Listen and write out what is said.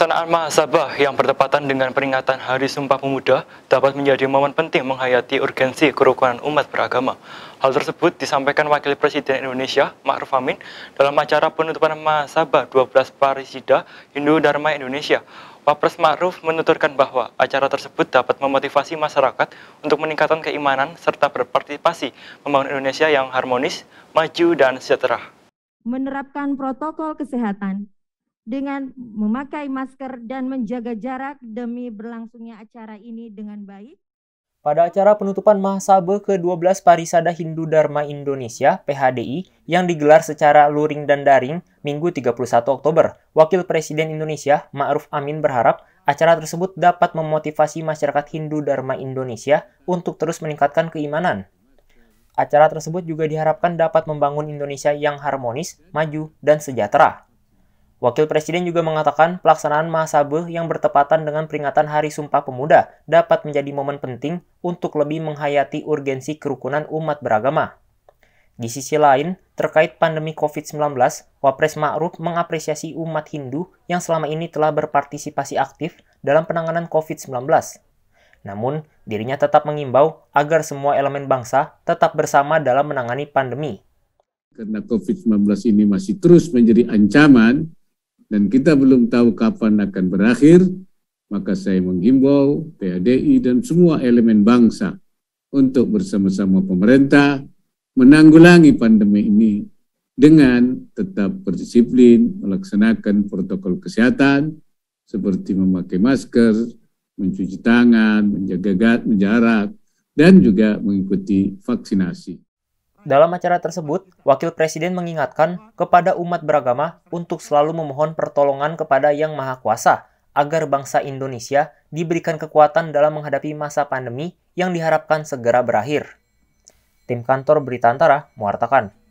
Pelaksanaan Mahasabah yang bertepatan dengan peringatan Hari Sumpah Pemuda dapat menjadi momen penting menghayati urgensi kerukunan umat beragama. Hal tersebut disampaikan Wakil Presiden Indonesia, Ma'ruf Amin, dalam acara penutupan Mahasabah 12 Parisida Hindu Dharma Indonesia. Wapres Ma'ruf menuturkan bahwa acara tersebut dapat memotivasi masyarakat untuk meningkatkan keimanan serta berpartisipasi membangun Indonesia yang harmonis, maju, dan sejahtera. Menerapkan protokol kesehatan dengan memakai masker dan menjaga jarak demi berlangsungnya acara ini dengan baik. Pada acara penutupan Mahasabe ke-12 Parisada Hindu Dharma Indonesia PHDI yang digelar secara luring dan daring Minggu 31 Oktober, Wakil Presiden Indonesia Ma'ruf Amin berharap acara tersebut dapat memotivasi masyarakat Hindu Dharma Indonesia untuk terus meningkatkan keimanan. Acara tersebut juga diharapkan dapat membangun Indonesia yang harmonis, maju, dan sejahtera. Wakil Presiden juga mengatakan pelaksanaan Mahasabah yang bertepatan dengan peringatan Hari Sumpah Pemuda dapat menjadi momen penting untuk lebih menghayati urgensi kerukunan umat beragama. Di sisi lain, terkait pandemi COVID-19, Wapres Ma'ruf mengapresiasi umat Hindu yang selama ini telah berpartisipasi aktif dalam penanganan COVID-19. Namun, dirinya tetap mengimbau agar semua elemen bangsa tetap bersama dalam menangani pandemi. Karena COVID-19 ini masih terus menjadi ancaman, dan kita belum tahu kapan akan berakhir, maka saya menghimbau PADI dan semua elemen bangsa untuk bersama-sama pemerintah menanggulangi pandemi ini dengan tetap berdisiplin melaksanakan protokol kesehatan seperti memakai masker, mencuci tangan, menjaga jarak, dan juga mengikuti vaksinasi. Dalam acara tersebut, Wakil Presiden mengingatkan kepada umat beragama untuk selalu memohon pertolongan kepada Yang Maha Kuasa agar bangsa Indonesia diberikan kekuatan dalam menghadapi masa pandemi yang diharapkan segera berakhir. Tim kantor Berita Antara mewartakan.